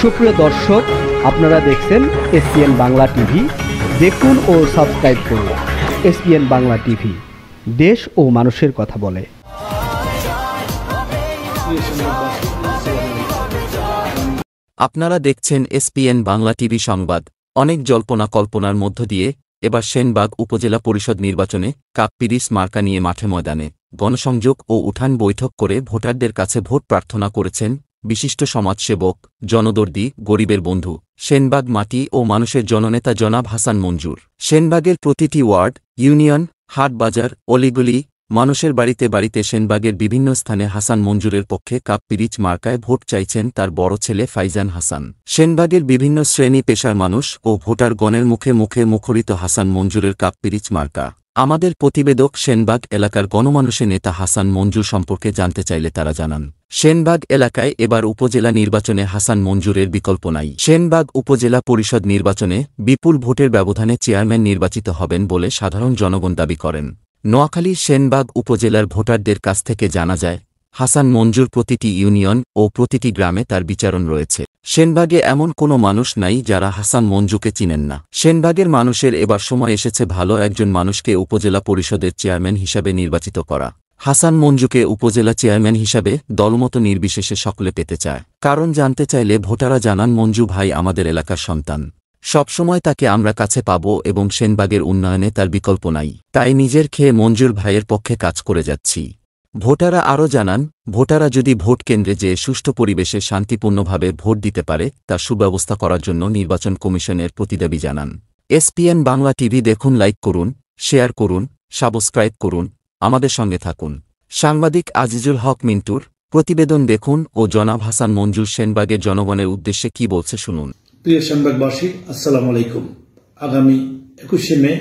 সুপ্রিয় দর্শক আপনারা দেখছেন এসপিএন বাংলা টিভি দেখুন ও সাবস্ক্রাইব করুন এসপিএন বাংলা টিভি দেশ ও মানুষের কথা বলে আপনারা দেখছেন এসপিএন বাংলা টিভি সংবাদ অনেক জল্পনা কল্পনার মধ্য দিয়ে এবার সেনবাগ উপজেলা পরিষদ নির্বাচনে কাকপিরিস মার্কা নিয়ে মাঠে ময়দানে গণসংযোগ ও উঠান বৈঠক করে ভোটারদের কাছে ভোট প্রার্থনা করেছেন বিশিষ্ট সমাজসেবক জনদর্দি গরিবের বন্ধু সেনবাগ মাটি ও মানুষের জননেতা জনাব হাসান মঞ্জুর সেনবাগের প্রতিটি ওয়ার্ড ইউনিয়ন হাটবাজার অলিগুলি মানুষের বাড়িতে বাড়িতে সেনবাগের বিভিন্ন স্থানে হাসান মঞ্জুরের পক্ষে কাপ পিরিচ মার্কায় ভোট চাইছেন তার বড় ছেলে ফাইজান হাসান সেনবাগের বিভিন্ন শ্রেণী পেশার মানুষ ও ভোটারগণের মুখে মুখে মুখরিত হাসান মঞ্জুরের কাপ পিরিচ মার্কা আমাদের প্রতিবেদক সেনবাগ এলাকার গণমানুষে নেতা হাসান মঞ্জু সম্পর্কে জানতে চাইলে তারা জানান সেনবাগ এলাকায় এবার উপজেলা নির্বাচনে হাসান মঞ্জুরের বিকল্প নাই সেনবাগ উপজেলা পরিষদ নির্বাচনে বিপুল ভোটের ব্যবধানে চেয়ারম্যান নির্বাচিত হবেন বলে সাধারণ জনগণ দাবি করেন নোয়াখালী সেনবাগ উপজেলার ভোটারদের কাছ থেকে জানা যায় হাসান মঞ্জুর প্রতিটি ইউনিয়ন ও প্রতিটি গ্রামে তার বিচারণ রয়েছে সেনবাগে এমন কোনো মানুষ নাই যারা হাসান মঞ্জুকে চিনেন না সেনবাগের মানুষের এবার সময় এসেছে ভালো একজন মানুষকে উপজেলা পরিষদের চেয়ারম্যান হিসাবে নির্বাচিত করা হাসান মঞ্জুকে উপজেলা চেয়ারম্যান হিসাবে দলমত নির্বিশেষে সকলে পেতে চায় কারণ জানতে চাইলে ভোটারা জানান মঞ্জু ভাই আমাদের এলাকার সন্তান সবসময় তাকে আমরা কাছে পাব এবং সেনবাগের উন্নয়নে তার বিকল্প নাই তাই নিজের খেয়ে মঞ্জুর ভাইয়ের পক্ষে কাজ করে যাচ্ছি ভোটাররা আরও জানান ভোটাররা যদি ভোট কেন্দ্রে যে সুষ্ঠু পরিবেশে শান্তিপূর্ণভাবে ভোট দিতে পারে তা সুব্যবস্থা করার জন্য নির্বাচন কমিশনের প্রতিদাবি জানান এসপিএন বাংলা টিভি দেখুন লাইক করুন শেয়ার করুন সাবস্ক্রাইব করুন আমাদের সঙ্গে থাকুন সাংবাদিক আজিজুল হক মিন্টুর প্রতিবেদন দেখুন ও জনাব হাসান মঞ্জুর সেনবাগের জনগণের উদ্দেশ্যে কি বলছে শুনুন প্রিয় সেনবাগবাসী আসসালাম আলাইকুম আগামী একুশে মে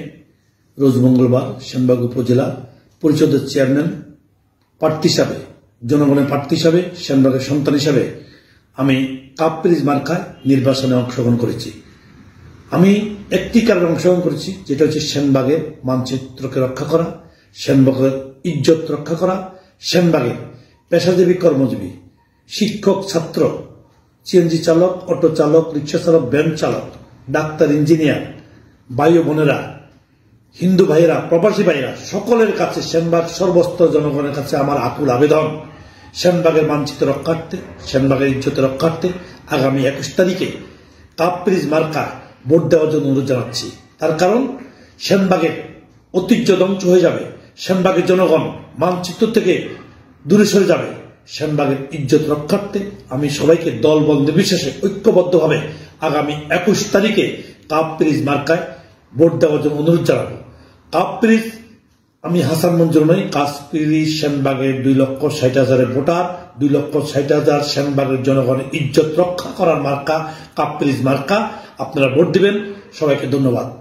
রোজ মঙ্গলবার সেনবাগ উপজেলা পরিষদের চেয়ারম্যান প্রার্থী হিসাবে জনগণের প্রার্থী হিসাবে শ্যামবাগের সন্তান হিসাবে আমি কাপ্রিজ মার্কায় নির্বাচনে অংশগ্রহণ করেছি আমি একটি কারণে অংশগ্রহণ করেছি যেটা হচ্ছে শ্যামবাগের মানচিত্রকে রক্ষা করা শ্যামবাগের ইজ্জত রক্ষা করা শ্যামবাগের পেশাজীবী কর্মজীবী শিক্ষক ছাত্র সিএনজি চালক অটো চালক রিক্সা চালক ভ্যান চালক ডাক্তার ইঞ্জিনিয়ার বায়ু বোনেরা হিন্দু ভাইরা প্রবাসী ভাইরা সকলের কাছে শ্যামবাগ সর্বস্ত জনগণের কাছে আমার আকুল আবেদন শ্যামবাগের মানচিত্র রক্ষার্থে শ্যামবাগের ইজ্জত রক্ষার্থে আগামী একুশ তারিখে কাপ্রিজ মার্কা ভোট দেওয়ার জন্য অনুরোধ জানাচ্ছি তার কারণ শ্যামবাগের ঐতিহ্য ধ্বংস হয়ে যাবে শ্যামবাগের জনগণ মানচিত্র থেকে দূরে সরে যাবে শ্যামবাগের ইজ্জত রক্ষার্থে আমি সবাইকে দল বন্ধ ঐক্যবদ্ধভাবে আগামী একুশ তারিখে কাপ্রিজ মার্কায় ভোট দেওয়ার জন্য অনুরোধ জানাবো কাপ্রিজ আমি হাসান মঞ্জুর নই কাশ্মীরি সেনবাগের দুই লক্ষ ষাট হাজারের ভোটার দুই লক্ষ ষাট হাজার সেনবাগের জনগণের ইজ্জত রক্ষা করার মার্কা কাপ্রিজ মার্কা আপনারা ভোট দিবেন সবাইকে ধন্যবাদ